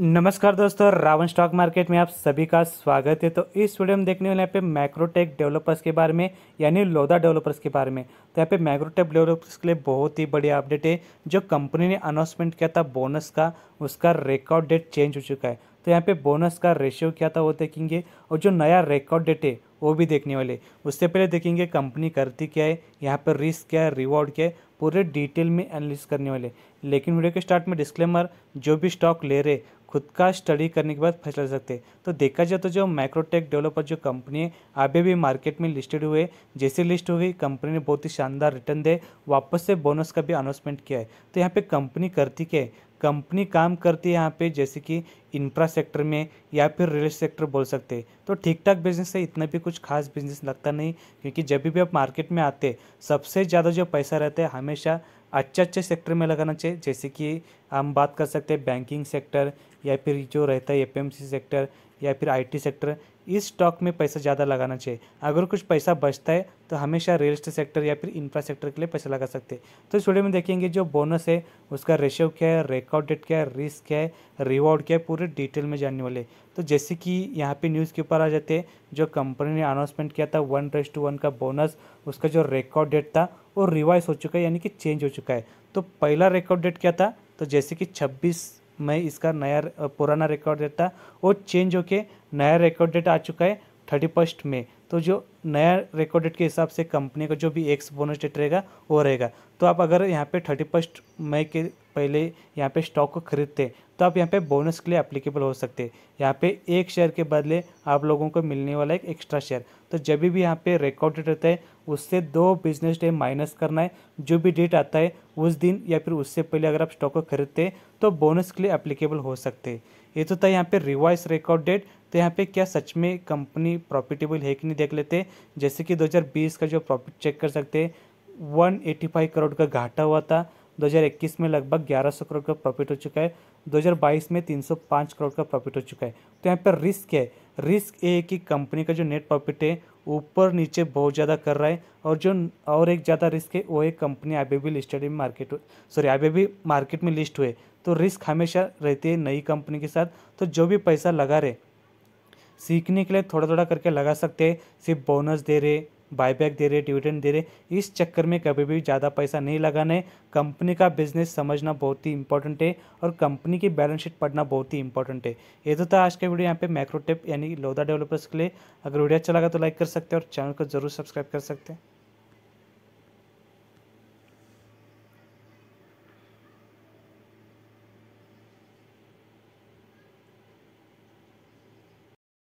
नमस्कार दोस्तों Ravan stock market में आप सभी का स्वागत है तो इस वीडियो में देखने वाले यहाँ पे मैक्रोटेक डेवलपर्स के बारे में यानी लोदा डेवलपर्स के बारे में तो यहाँ पे मैक्रोटेक डेवलपर्स के लिए बहुत ही बढ़िया अपडेट है जो कंपनी ने अनाउंसमेंट किया था बोनस का उसका रिकॉर्ड डेट चेंज हो चुका है तो यहाँ पे बोनस का रेशियो क्या था वो देखेंगे और जो नया रिकॉर्ड डेट है वो भी देखने वाले उससे पहले देखेंगे कंपनी करती क्या है यहाँ पर रिस्क क्या है रिवॉर्ड क्या है पूरे डिटेल में एनालिस करने वाले लेकिन वीडियो के स्टार्ट में डिस्क्लेमर जो भी स्टॉक ले रहे खुद का स्टडी करने के बाद फैसला सकते तो देखा जाए तो जो माइक्रोटेक डेवलपर जो कंपनी है अभी भी मार्केट में लिस्टेड हुए जैसे लिस्ट हो गई कंपनी ने बहुत ही शानदार रिटर्न दे वापस से बोनस का भी अनाउंसमेंट किया है तो यहाँ पे कंपनी करती क्या है कंपनी काम करती है यहाँ पे जैसे कि इंफ्रा सेक्टर में या फिर रियल सेक्टर बोल सकते हैं तो ठीक ठाक बिजनेस है इतना भी कुछ खास बिजनेस लगता नहीं क्योंकि जब भी आप मार्केट में आते सबसे ज़्यादा जो पैसा रहता है हमेशा अच्छे अच्छे सेक्टर में लगाना चाहिए जैसे कि हम बात कर सकते हैं बैंकिंग सेक्टर या फिर जो रहता है एफएमसी सेक्टर या फिर आईटी सेक्टर इस स्टॉक में पैसा ज़्यादा लगाना चाहिए अगर कुछ पैसा बचता है तो हमेशा रियल स्टेट सेक्टर या फिर इंफ्रास्ट्रक्चर के लिए पैसा लगा सकते हैं तो इस वीडियो में देखेंगे जो बोनस है उसका रेशियो क्या है रेकआउट डेट क्या है रिस्क क्या है रिवॉर्ड क्या है पूरे डिटेल में जानने वाले तो जैसे कि यहाँ पे न्यूज़ के ऊपर आ जाते हैं जो कंपनी ने अनाउंसमेंट किया था वन रेस टू वन का बोनस उसका जो रिकॉर्ड डेट था वो रिवाइज हो चुका है यानी कि चेंज हो चुका है तो पहला रिकॉर्ड डेट क्या था तो जैसे कि छब्बीस मैं इसका नया पुराना रिकॉर्ड डेट था वो चेंज होके नया रिकॉर्ड डेट आ चुका है थर्टी फर्स्ट में तो जो नया रिकॉर्ड डेट के हिसाब से कंपनी का जो भी एक्स बोनस डेट रहेगा वो रहेगा तो आप अगर यहाँ पे थर्टी फर्स्ट मई के पहले यहाँ पे स्टॉक को खरीदते तो आप यहाँ पे बोनस के लिए अप्लीकेबल हो सकते हैं यहाँ पे एक शेयर के बदले आप लोगों को मिलने वाला एक एक्स्ट्रा शेयर तो जब भी यहाँ पे रिकॉर्ड डेट रहता है उससे दो बिजनेस डे माइनस करना है जो भी डेट आता है उस दिन या फिर उससे पहले अगर आप स्टॉक को खरीदते हैं तो बोनस के लिए अप्लीकेबल हो सकते ये तो था यहाँ पर रिवाइज रिकॉर्ड डेट तो यहाँ पे क्या सच में कंपनी प्रॉफिटेबल है कि नहीं देख लेते जैसे कि 2020 का जो प्रॉफिट चेक कर सकते हैं 185 करोड़ का घाटा हुआ था 2021 में लगभग 1100 करोड़ का प्रॉफिट हो चुका है 2022 में 305 करोड़ का प्रॉफिट हो चुका है तो यहाँ पर रिस्क है रिस्क ये है कि कंपनी का जो नेट प्रॉफिट है ऊपर नीचे बहुत ज़्यादा कर रहा है और जो और एक ज़्यादा रिस्क है वो एक कंपनी अभी भी लिस्टेड में मार्केट सॉरी अभी भी मार्केट में लिस्ट हुए तो रिस्क हमेशा रहती है नई कंपनी के साथ तो जो भी पैसा लगा रहे सीखने के लिए थोड़ा थोड़ा करके लगा सकते हैं सिर्फ बोनस दे रहे बायबैक दे रहे डिविडेंड दे रहे इस चक्कर में कभी भी ज़्यादा पैसा नहीं लगाना है कंपनी का बिजनेस समझना बहुत ही इंपॉर्टेंट है और कंपनी की बैलेंस शीट पढ़ना बहुत ही इंपॉर्टेंट है ये तो था आज का वीडियो यहाँ पे मैक्रोटेप यानी लोधा डेवलपर्स के लिए अगर वीडियो अच्छा लगा तो लाइक कर सकते हैं और चैनल को जरूर सब्सक्राइब कर सकते हैं